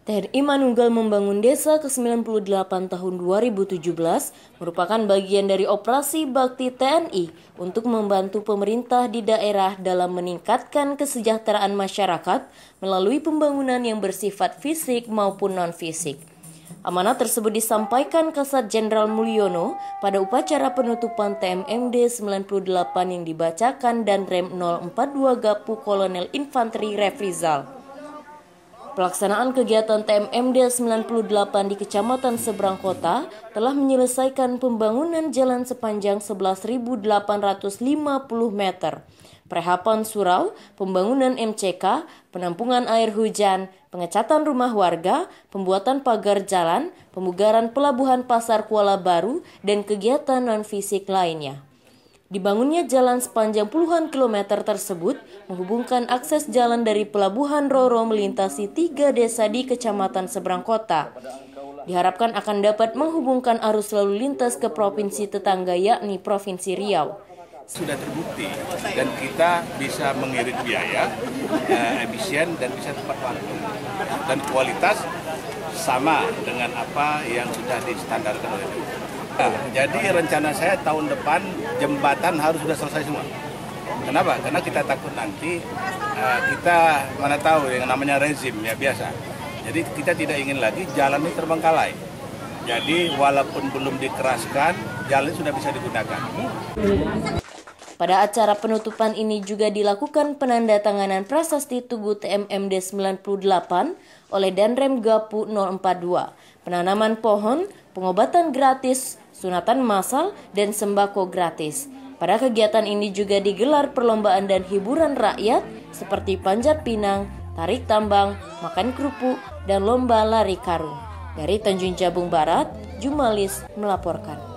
TNI Manunggal membangun desa ke-98 tahun 2017 merupakan bagian dari operasi bakti TNI untuk membantu pemerintah di daerah dalam meningkatkan kesejahteraan masyarakat melalui pembangunan yang bersifat fisik maupun non-fisik. Amanah tersebut disampaikan Kasat Jenderal Mulyono pada upacara penutupan TMMD 98 yang dibacakan dan Rem 042 Gapu Kolonel Infanteri Refrizal. Pelaksanaan kegiatan TMMD 98 di Kecamatan Seberang Kota telah menyelesaikan pembangunan jalan sepanjang 11.850 meter, perhapan surau, pembangunan MCK, penampungan air hujan, pengecatan rumah warga, pembuatan pagar jalan, pemugaran pelabuhan pasar Kuala Baru, dan kegiatan non-fisik lainnya. Dibangunnya jalan sepanjang puluhan kilometer tersebut menghubungkan akses jalan dari Pelabuhan Roro melintasi tiga desa di kecamatan seberang kota. Diharapkan akan dapat menghubungkan arus lalu lintas ke provinsi tetangga yakni Provinsi Riau sudah terbukti dan kita bisa mengirit biaya eh, efisien dan bisa tepat waktu dan kualitas sama dengan apa yang sudah distandarkan oleh Nah, jadi rencana saya tahun depan jembatan harus sudah selesai semua. Kenapa? Karena kita takut nanti uh, kita mana tahu yang namanya rezim ya biasa. Jadi kita tidak ingin lagi jalan ini terbengkalai. Jadi walaupun belum dikeraskan, jalan sudah bisa digunakan. Pada acara penutupan ini juga dilakukan penandatanganan prasasti Tugu TMMD 98 oleh Danrem Gapu 042, penanaman pohon, pengobatan gratis, sunatan massal, dan sembako gratis. Pada kegiatan ini juga digelar perlombaan dan hiburan rakyat seperti panjat pinang, tarik tambang, makan kerupuk, dan lomba lari karung. Dari Tanjung Jabung Barat, Jumalis melaporkan.